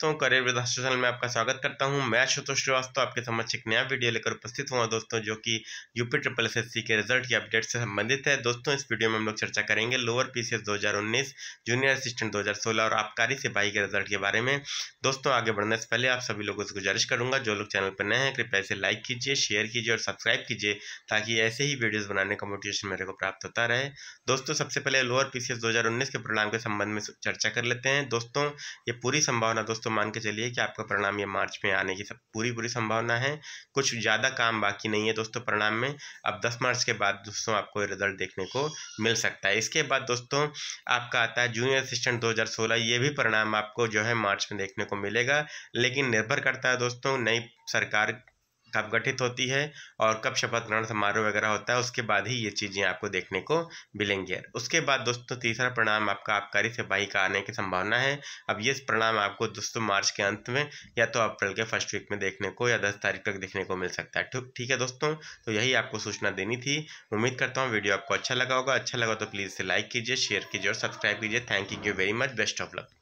दोस्तों करियर विदा चैनल में आपका स्वागत करता हूं मैं आशुतोष श्रीवास्तव आपके समक्ष एक नया वीडियो लेकर उपस्थित हुआ दोस्तों जो कि यूपी ट्रिपल एस के रिजल्ट की अपडेट से संबंधित है दोस्तों इस वीडियो में हम लोग चर्चा करेंगे लोअर पीसीएस 2019 जूनियर असिस्टेंट 2016 और आबकारी सिपाही के रिजल्ट के बारे में दोस्तों आगे बढ़ने से पहले आप सभी लोगों से गुजारिश करूंगा जो लोग चैनल पर नए हैं कृपया इसे लाइक कीजिए शेयर कीजिए और सब्सक्राइब कीजिए ताकि ऐसे ही वीडियोज बनाने का मोटिवेशन मेरे को प्राप्त होता रहे दोस्तों सबसे पहले लोअर पीसीएस दो के परिणाम के संबंध में चर्चा कर लेते हैं दोस्तों ये पूरी संभावना दोस्तों तो मान के चलिए कि आपका परिणाम ये मार्च में आने की सब पूरी पूरी संभावना है कुछ ज़्यादा काम बाकी नहीं है दोस्तों परिणाम में अब 10 मार्च के बाद दोस्तों आपको रिजल्ट देखने को मिल सकता है इसके बाद दोस्तों आपका आता है जूनियर असिस्टेंट 2016 ये भी परिणाम आपको जो है मार्च में देखने को मिलेगा लेकिन निर्भर करता है दोस्तों नई सरकार कब गठित होती है और कब शपथ ग्रहण समारोह वगैरह होता है उसके बाद ही ये चीज़ें आपको देखने को मिलेंगी उसके बाद दोस्तों तीसरा परिणाम आपका आबकारी सिपाही का आने की संभावना है अब ये परिणाम आपको दोस्तों मार्च के अंत में या तो अप्रैल के फर्स्ट वीक में देखने को या दस तारीख तक देखने को मिल सकता है ठीक है दोस्तों तो यही आपको सूचना देनी थी उम्मीद करता हूँ वीडियो आपको अच्छा लगा होगा अच्छा लगा तो प्लीज़ इसे लाइक कीजिए शेयर कीजिए और सब्सक्राइब कीजिए thank you very much best of luck